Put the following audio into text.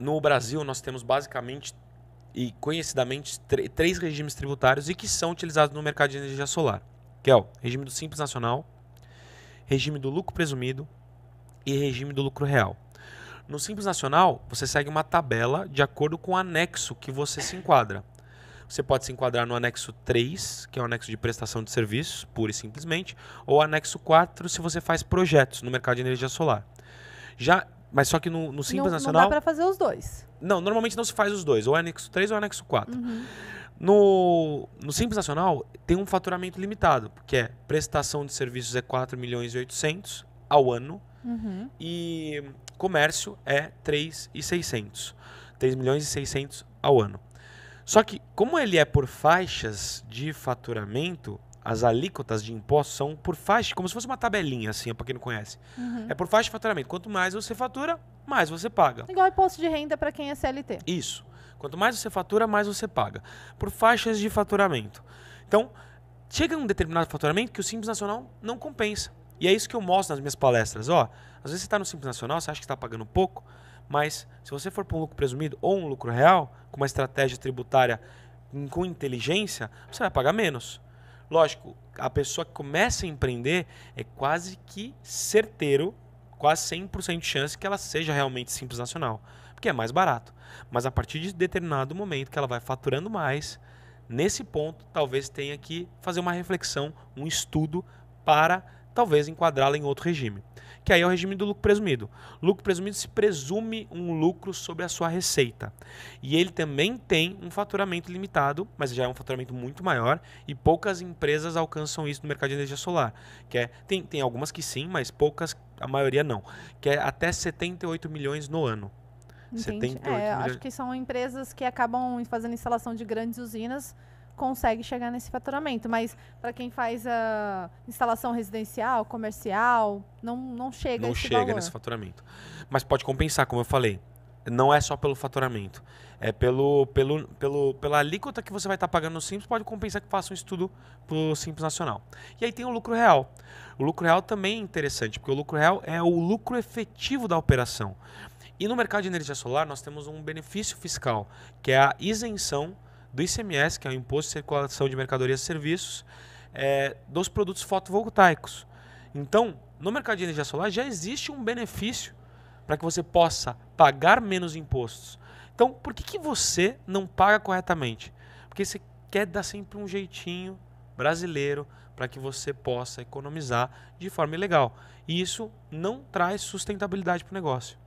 no Brasil nós temos basicamente e conhecidamente três regimes tributários e que são utilizados no mercado de energia solar, que é o regime do Simples Nacional, regime do lucro presumido e regime do lucro real. No Simples Nacional, você segue uma tabela de acordo com o anexo que você se enquadra. Você pode se enquadrar no anexo 3, que é o anexo de prestação de serviços, pura e simplesmente, ou anexo 4, se você faz projetos no mercado de energia solar. Já mas só que no, no Simples não, Nacional. Não dá para fazer os dois. Não, normalmente não se faz os dois, ou é anexo 3 ou é anexo 4. Uhum. No, no Simples Nacional tem um faturamento limitado, que é prestação de serviços é 4 milhões e 800 ao ano uhum. e comércio é 3 e 600. 3 milhões e 600 ao ano. Só que como ele é por faixas de faturamento, as alíquotas de impostos são por faixa, como se fosse uma tabelinha, assim, para quem não conhece. Uhum. É por faixa de faturamento. Quanto mais você fatura, mais você paga. Igual imposto de renda para quem é CLT. Isso. Quanto mais você fatura, mais você paga. Por faixas de faturamento. Então, chega um determinado faturamento que o Simples Nacional não compensa. E é isso que eu mostro nas minhas palestras. Ó, às vezes você está no Simples Nacional, você acha que está pagando pouco, mas se você for para um lucro presumido ou um lucro real, com uma estratégia tributária com inteligência, você vai pagar menos. Lógico, a pessoa que começa a empreender é quase que certeiro, quase 100% de chance que ela seja realmente simples nacional, porque é mais barato. Mas a partir de determinado momento que ela vai faturando mais, nesse ponto talvez tenha que fazer uma reflexão, um estudo para talvez enquadrá-la em outro regime, que aí é o regime do lucro presumido. Lucro presumido se presume um lucro sobre a sua receita. E ele também tem um faturamento limitado, mas já é um faturamento muito maior, e poucas empresas alcançam isso no mercado de energia solar. Que é, tem, tem algumas que sim, mas poucas, a maioria não. Que é até 78 milhões no ano. Entendi. 78 é, milhões... Acho que são empresas que acabam fazendo instalação de grandes usinas consegue chegar nesse faturamento. Mas para quem faz a instalação residencial, comercial, não, não chega Não chega valor. nesse faturamento. Mas pode compensar, como eu falei. Não é só pelo faturamento. É pelo, pelo, pelo, pela alíquota que você vai estar tá pagando no Simples, pode compensar que faça um estudo para o Simples Nacional. E aí tem o lucro real. O lucro real também é interessante, porque o lucro real é o lucro efetivo da operação. E no mercado de energia solar, nós temos um benefício fiscal, que é a isenção do ICMS, que é o Imposto de Circulação de Mercadorias e Serviços, é, dos produtos fotovoltaicos. Então, no mercado de energia solar já existe um benefício para que você possa pagar menos impostos. Então, por que, que você não paga corretamente? Porque você quer dar sempre um jeitinho brasileiro para que você possa economizar de forma ilegal. E isso não traz sustentabilidade para o negócio.